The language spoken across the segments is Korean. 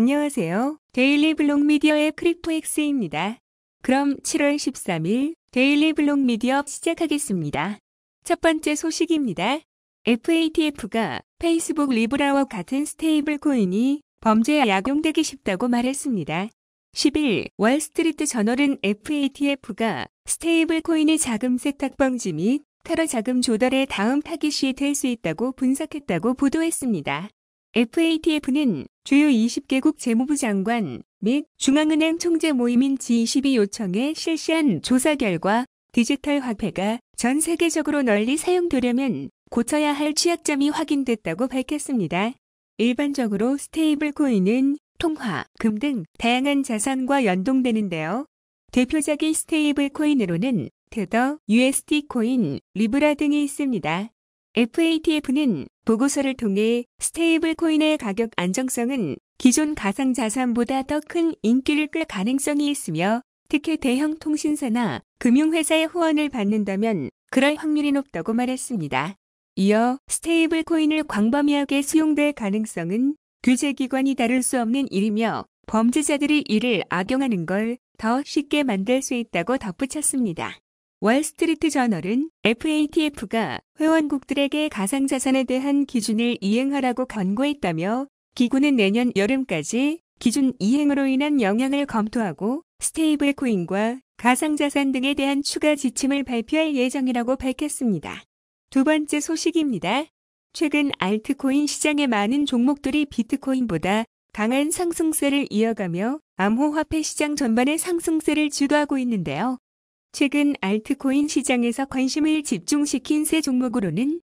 안녕하세요. 데일리 블록 미디어의 크립토엑스입니다. 그럼 7월 13일 데일리 블록 미디어 시작하겠습니다. 첫 번째 소식입니다. FATF가 페이스북 리브라와 같은 스테이블 코인이 범죄에 약용되기 쉽다고 말했습니다. 10일 월스트리트 저널은 FATF가 스테이블 코인의 자금 세탁 방지 및 테러 자금 조달의 다음 타깃이 될 수 있다고 분석했다고 보도했습니다. FATF는 주요 20개국 재무부 장관 및 중앙은행 총재 모임인 G22 요청에 실시한 조사 결과 디지털 화폐가 전 세계적으로 널리 사용되려면 고쳐야 할 취약점이 확인됐다고 밝혔습니다. 일반적으로 스테이블 코인은 통화, 금 등 다양한 자산과 연동되는데요. 대표적인 스테이블 코인으로는 테더, USD 코인, 리브라 등이 있습니다. FATF는 보고서를 통해 스테이블 코인의 가격 안정성은 기존 가상 자산보다 더 큰 인기를 끌 가능성이 있으며 특히 대형 통신사나 금융회사의 후원을 받는다면 그럴 확률이 높다고 말했습니다. 이어 스테이블 코인을 광범위하게 수용될 가능성은 규제기관이 다룰 수 없는 일이며 범죄자들이 이를 악용하는 걸 더 쉽게 만들 수 있다고 덧붙였습니다. 월스트리트 저널은 FATF가 회원국들에게 가상자산에 대한 기준을 이행하라고 권고했다며 기구는 내년 여름까지 기준 이행으로 인한 영향을 검토하고 스테이블 코인과 가상자산 등에 대한 추가 지침을 발표할 예정이라고 밝혔습니다. 두 번째 소식입니다. 최근 알트코인 시장의 많은 종목들이 비트코인보다 강한 상승세를 이어가며 암호화폐 시장 전반의 상승세를 주도하고 있는데요. 최근 알트코인 시장에서 관심을 집중시킨 세 종목으로는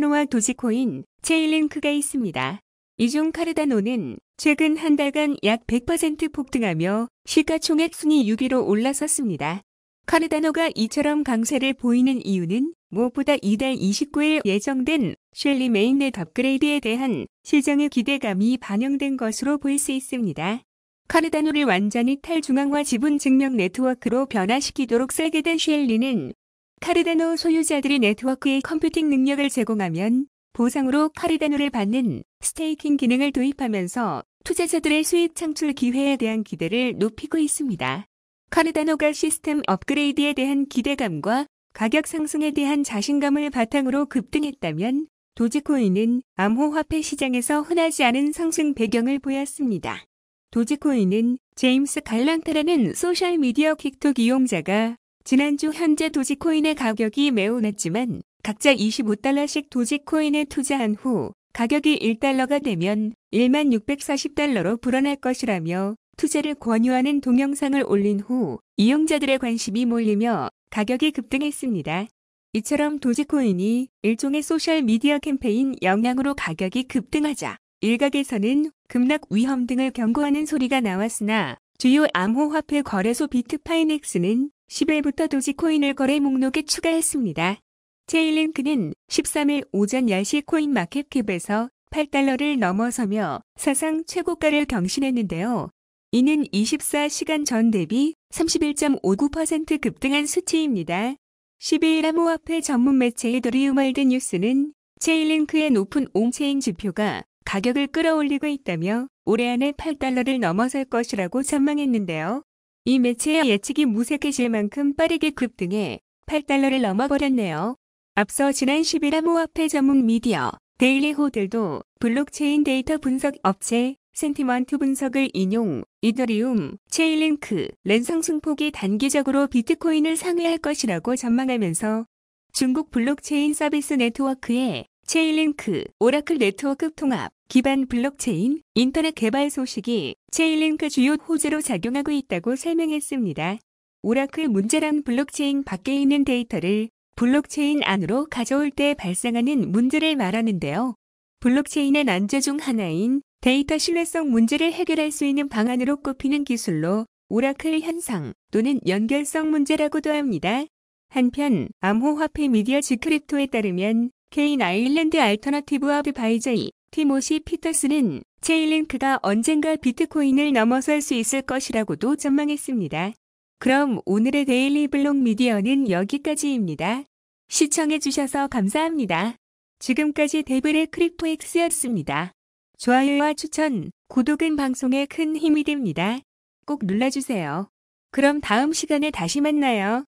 카르다노와 도지코인, 체일링크가 있습니다. 이 중 카르다노는 최근 한 달간 약 100% 폭등하며 시가총액 순위 6위로 올라섰습니다. 카르다노가 이처럼 강세를 보이는 이유는 무엇보다 이달 29일 예정된 쉘리 메인넷 업그레이드에 대한 시장의 기대감이 반영된 것으로 볼 수 있습니다. 카르다노를 완전히 탈중앙화 지분 증명 네트워크로 변화시키도록 설게된 쉘리는 카르다노 소유자들이 네트워크의 컴퓨팅 능력을 제공하면 보상으로 카르다노를 받는 스테이킹 기능을 도입하면서 투자자들의 수익 창출 기회에 대한 기대를 높이고 있습니다. 카르다노가 시스템 업그레이드에 대한 기대감과 가격 상승에 대한 자신감을 바탕으로 급등했다면 도지코인은 암호화폐 시장에서 흔하지 않은 상승 배경을 보였습니다. 도지코인은 제임스 갈란타라는 소셜미디어 킥톡 이용자가 지난주 현재 도지코인의 가격이 매우 낮지만 각자 25달러씩 도지코인에 투자한 후 가격이 1달러가 되면 1만 640달러로 불어날 것이라며 투자를 권유하는 동영상을 올린 후 이용자들의 관심이 몰리며 가격이 급등했습니다. 이처럼 도지코인이 일종의 소셜미디어 캠페인 영향으로 가격이 급등하자 일각에서는 급락 위험 등을 경고하는 소리가 나왔으나 주요 암호화폐 거래소 비트파이넥스는 10일부터 도지코인을 거래 목록에 추가했습니다. 제일링크는 13일 오전 10시 코인마켓캡에서 8달러를 넘어서며 사상 최고가를 경신했는데요. 이는 24시간 전 대비 31.59% 급등한 수치입니다. 12일 암호화폐 전문 매체의 도리우말드 뉴스는 체일링크의 높은 옹체인 지표가 가격을 끌어올리고 있다며 올해 안에 8달러를 넘어설 것이라고 전망했는데요. 이 매체의 예측이 무색해질 만큼 빠르게 급등해 8달러를 넘어버렸네요. 앞서 지난 10일 암호화폐 전문 미디어 데일리 호들도 블록체인 데이터 분석 업체 센티먼트 분석을 인용, 이더리움, 체인링크, 랜성 승폭이 단기적으로 비트코인을 상회할 것이라고 전망하면서 중국 블록체인 서비스 네트워크에 체인링크, 오라클 네트워크 통합, 기반 블록체인 인터넷 개발 소식이 체인링크 주요 호재로 작용하고 있다고 설명했습니다. 오라클 문제란 블록체인 밖에 있는 데이터를 블록체인 안으로 가져올 때 발생하는 문제를 말하는데요. 블록체인의 난제 중 하나인 데이터 신뢰성 문제를 해결할 수 있는 방안으로 꼽히는 기술로 오라클 현상 또는 연결성 문제라고도 합니다. 한편 암호화폐 미디어 지크립토에 따르면 케인 아일랜드 알터너티브 아드바이저이 티모시 피터스는 체일링크가 언젠가 비트코인을 넘어설 수 있을 것이라고도 전망했습니다. 그럼 오늘의 데일리 블록 미디어는 여기까지입니다. 시청해주셔서 감사합니다. 지금까지 데블의 크립토엑스였습니다. 좋아요와 추천, 구독은 방송에 큰 힘이 됩니다. 꼭 눌러주세요. 그럼 다음 시간에 다시 만나요.